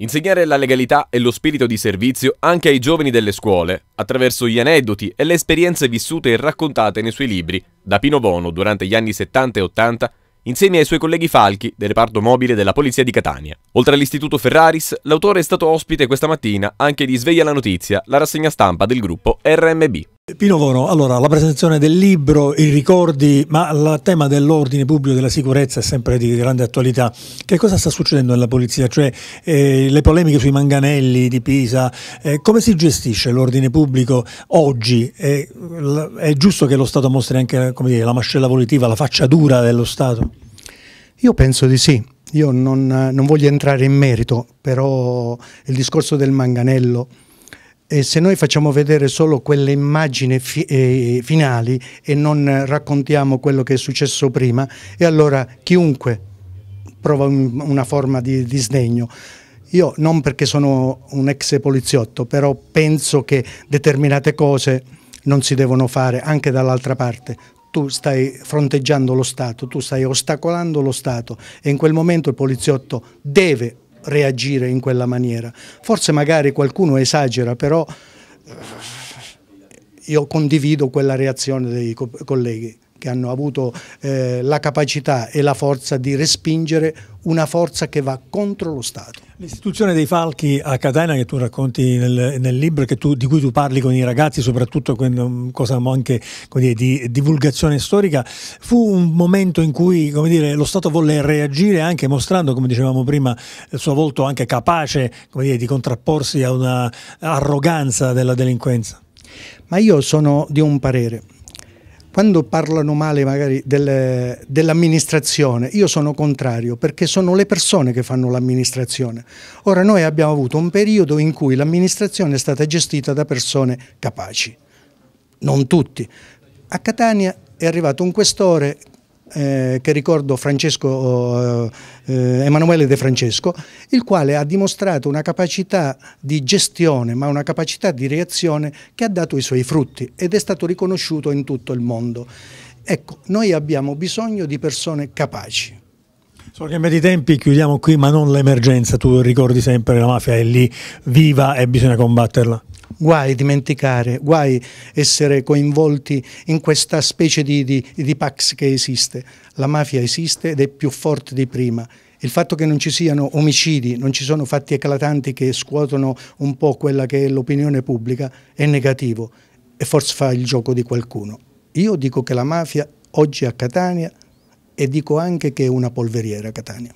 Insegnare la legalità e lo spirito di servizio anche ai giovani delle scuole, attraverso gli aneddoti e le esperienze vissute e raccontate nei suoi libri, da Pino Bono durante gli anni 70 e 80, insieme ai suoi colleghi falchi del reparto mobile della Polizia di Catania. Oltre all'Istituto Ferraris, l'autore è stato ospite questa mattina anche di Sveglia la Notizia, la rassegna stampa del gruppo RMB. Pino Vono, allora la presentazione del libro, i ricordi, ma il tema dell'ordine pubblico e della sicurezza è sempre di grande attualità. Che cosa sta succedendo nella polizia? Cioè eh, le polemiche sui manganelli di Pisa, eh, come si gestisce l'ordine pubblico oggi? Eh, è giusto che lo Stato mostri anche dire, la mascella volitiva, la faccia dura dello Stato? Io penso di sì. Io non, non voglio entrare in merito, però il discorso del manganello e se noi facciamo vedere solo quelle immagini fi eh, finali e non raccontiamo quello che è successo prima, e allora chiunque prova un, una forma di, di sdegno. Io non perché sono un ex poliziotto, però penso che determinate cose non si devono fare anche dall'altra parte. Tu stai fronteggiando lo Stato, tu stai ostacolando lo Stato e in quel momento il poliziotto deve reagire in quella maniera. Forse magari qualcuno esagera, però eh, io condivido quella reazione dei colleghi che hanno avuto eh, la capacità e la forza di respingere una forza che va contro lo Stato. L'istituzione dei falchi a Catena che tu racconti nel, nel libro tu, di cui tu parli con i ragazzi, soprattutto quando, cosa anche dire, di divulgazione storica, fu un momento in cui dire, lo Stato volle reagire anche mostrando, come dicevamo prima, il suo volto anche capace dire, di contrapporsi a un'arroganza della delinquenza. Ma io sono di un parere, quando parlano male magari del, dell'amministrazione, io sono contrario perché sono le persone che fanno l'amministrazione. Ora noi abbiamo avuto un periodo in cui l'amministrazione è stata gestita da persone capaci, non tutti. A Catania è arrivato un questore eh, che ricordo Francesco, eh, eh, Emanuele De Francesco, il quale ha dimostrato una capacità di gestione, ma una capacità di reazione che ha dato i suoi frutti ed è stato riconosciuto in tutto il mondo. Ecco, noi abbiamo bisogno di persone capaci. Sono cambiati i tempi, chiudiamo qui, ma non l'emergenza, tu ricordi sempre che la mafia è lì, viva e bisogna combatterla. Guai dimenticare, guai essere coinvolti in questa specie di, di, di pax che esiste. La mafia esiste ed è più forte di prima. Il fatto che non ci siano omicidi, non ci sono fatti eclatanti che scuotono un po' quella che è l'opinione pubblica è negativo e forse fa il gioco di qualcuno. Io dico che la mafia oggi è a Catania e dico anche che è una polveriera a Catania.